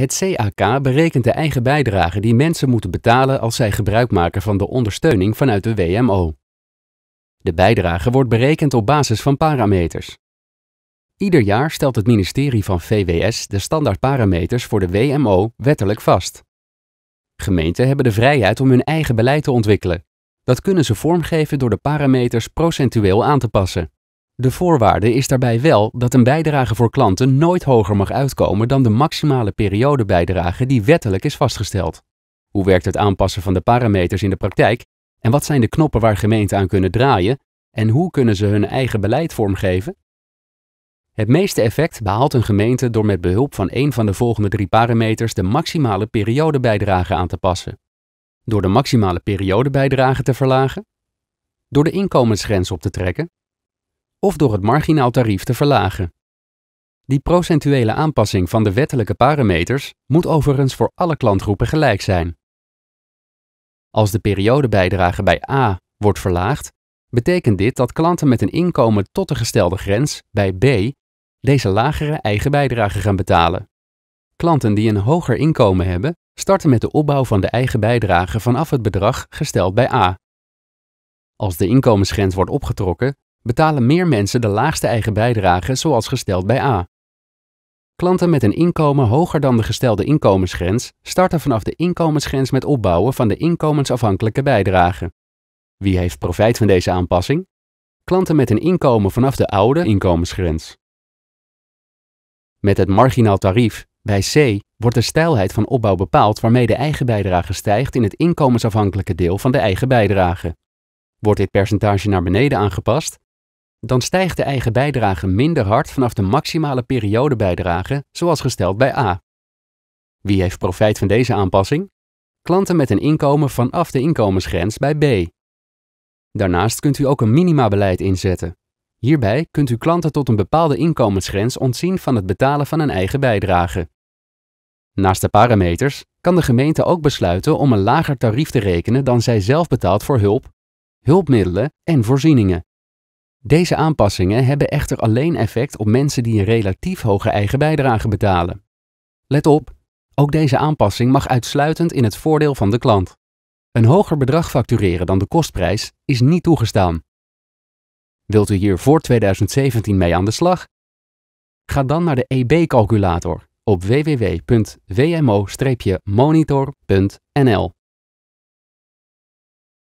Het CAK berekent de eigen bijdrage die mensen moeten betalen als zij gebruik maken van de ondersteuning vanuit de WMO. De bijdrage wordt berekend op basis van parameters. Ieder jaar stelt het ministerie van VWS de standaardparameters voor de WMO wettelijk vast. Gemeenten hebben de vrijheid om hun eigen beleid te ontwikkelen. Dat kunnen ze vormgeven door de parameters procentueel aan te passen. De voorwaarde is daarbij wel dat een bijdrage voor klanten nooit hoger mag uitkomen dan de maximale periodebijdrage die wettelijk is vastgesteld. Hoe werkt het aanpassen van de parameters in de praktijk? En wat zijn de knoppen waar gemeenten aan kunnen draaien? En hoe kunnen ze hun eigen beleid vormgeven? Het meeste effect behaalt een gemeente door met behulp van een van de volgende drie parameters de maximale periodebijdrage aan te passen. Door de maximale periodebijdrage te verlagen, door de inkomensgrens op te trekken of door het marginaal tarief te verlagen. Die procentuele aanpassing van de wettelijke parameters moet overigens voor alle klantgroepen gelijk zijn. Als de periodebijdrage bij A wordt verlaagd, betekent dit dat klanten met een inkomen tot de gestelde grens bij B deze lagere eigen bijdrage gaan betalen. Klanten die een hoger inkomen hebben, starten met de opbouw van de eigen bijdrage vanaf het bedrag gesteld bij A. Als de inkomensgrens wordt opgetrokken, betalen meer mensen de laagste eigen bijdrage zoals gesteld bij A. Klanten met een inkomen hoger dan de gestelde inkomensgrens starten vanaf de inkomensgrens met opbouwen van de inkomensafhankelijke bijdrage. Wie heeft profijt van deze aanpassing? Klanten met een inkomen vanaf de oude inkomensgrens. Met het marginaal tarief bij C wordt de stijlheid van opbouw bepaald waarmee de eigen bijdrage stijgt in het inkomensafhankelijke deel van de eigen bijdrage. Wordt dit percentage naar beneden aangepast, dan stijgt de eigen bijdrage minder hard vanaf de maximale periodebijdrage, zoals gesteld bij A. Wie heeft profijt van deze aanpassing? Klanten met een inkomen vanaf de inkomensgrens bij B. Daarnaast kunt u ook een minimabeleid inzetten. Hierbij kunt u klanten tot een bepaalde inkomensgrens ontzien van het betalen van een eigen bijdrage. Naast de parameters kan de gemeente ook besluiten om een lager tarief te rekenen dan zij zelf betaalt voor hulp, hulpmiddelen en voorzieningen. Deze aanpassingen hebben echter alleen effect op mensen die een relatief hoge eigen bijdrage betalen. Let op, ook deze aanpassing mag uitsluitend in het voordeel van de klant. Een hoger bedrag factureren dan de kostprijs is niet toegestaan. Wilt u hier voor 2017 mee aan de slag? Ga dan naar de EB-calculator op www.wmo-monitor.nl.